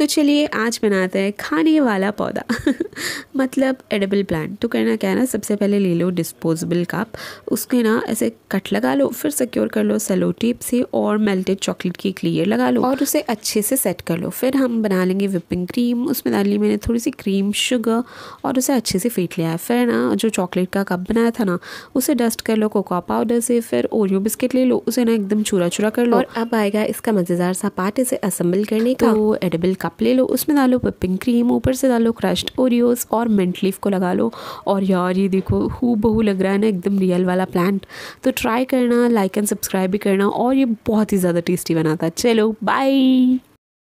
तो चलिए आज बनाते हैं खाने वाला पौधा मतलब एडेबल प्लांट तो कहना क्या है ना सबसे पहले ले लो डिस्पोजेबल कप उसके ना ऐसे कट लगा लो फिर सिक्योर कर लो सेलो टेप से और मेल्टेड चॉकलेट की क्लियर लगा लो और उसे अच्छे से सेट कर लो फिर हम बना लेंगे विपिंग क्रीम उसमें डाल ली मैंने थोड़ी सी क्रीम शुगर और उसे अच्छे से फेंट लिया है फिर ना जो चॉकलेट का कप बनाया था ना उसे डस्ट कर लो कोकोआ पाउडर से फिर ओरियो बिस्किट ले लो उसे ना एकदम चूरा चूरा कर लो और अब आएगा इसका मज़ेदार सा पार्ट इसे असम्बल करने का वो एडेबल कप आप ले लो उसमें डालो पिपिंग क्रीम ऊपर से डालो क्रश्ड ओरियोज और मिंट लीफ को लगा लो और यार ये देखो हु बहू लग रहा है ना एकदम रियल वाला प्लांट तो ट्राई करना लाइक एंड सब्सक्राइब भी करना और ये बहुत ही ज़्यादा टेस्टी बनाता है चलो बाय